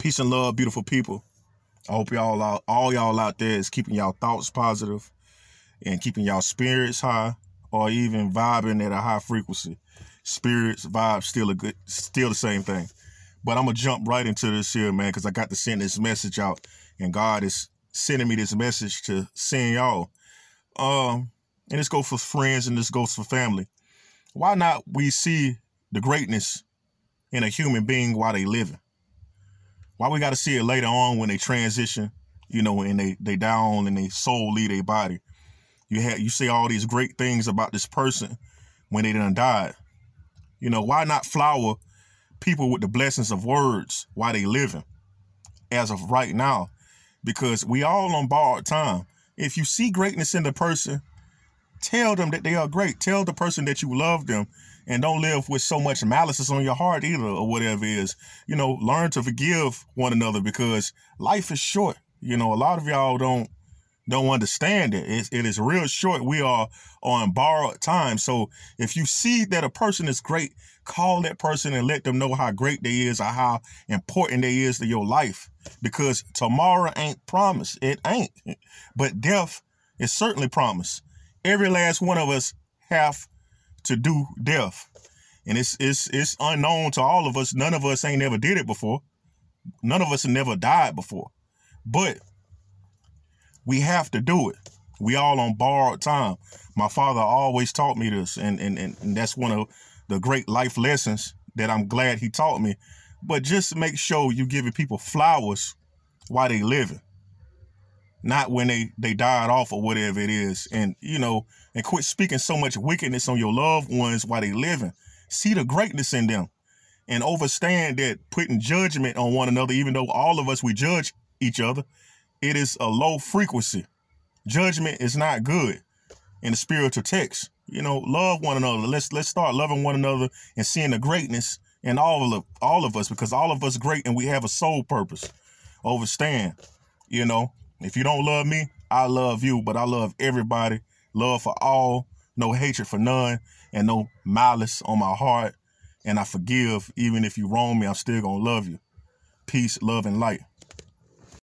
Peace and love, beautiful people. I hope y'all out, all y'all out there is keeping y'all thoughts positive and keeping y'all spirits high or even vibing at a high frequency. Spirits, vibes, still a good, still the same thing. But I'm gonna jump right into this here, man, because I got to send this message out, and God is sending me this message to send y'all. Um, and this goes for friends and this goes for family. Why not we see the greatness in a human being while they living? Why we got to see it later on when they transition, you know, and they they down and they soul leave their body. You had you say all these great things about this person when they done died. You know, why not flower people with the blessings of words while they living as of right now? Because we all on borrowed time. If you see greatness in the person, Tell them that they are great. Tell the person that you love them and don't live with so much malice on your heart either or whatever is. You know, learn to forgive one another because life is short. You know, a lot of y'all don't don't understand it. It's, it is real short. We are on borrowed time. So if you see that a person is great, call that person and let them know how great they is or how important they is to your life. Because tomorrow ain't promised. It ain't. But death is certainly promised every last one of us have to do death. And it's it's it's unknown to all of us. None of us ain't never did it before. None of us have never died before. But we have to do it. We all on borrowed time. My father always taught me this, and and, and, and that's one of the great life lessons that I'm glad he taught me. But just make sure you're giving people flowers while they living not when they they died off or whatever it is and you know and quit speaking so much wickedness on your loved ones while they living see the greatness in them and understand that putting judgment on one another even though all of us we judge each other it is a low frequency judgment is not good in the spiritual text you know love one another let's let's start loving one another and seeing the greatness in all of all of us because all of us great and we have a soul purpose overstand you know if you don't love me, I love you, but I love everybody. Love for all, no hatred for none, and no malice on my heart. And I forgive, even if you wrong me, I'm still gonna love you. Peace, love, and light.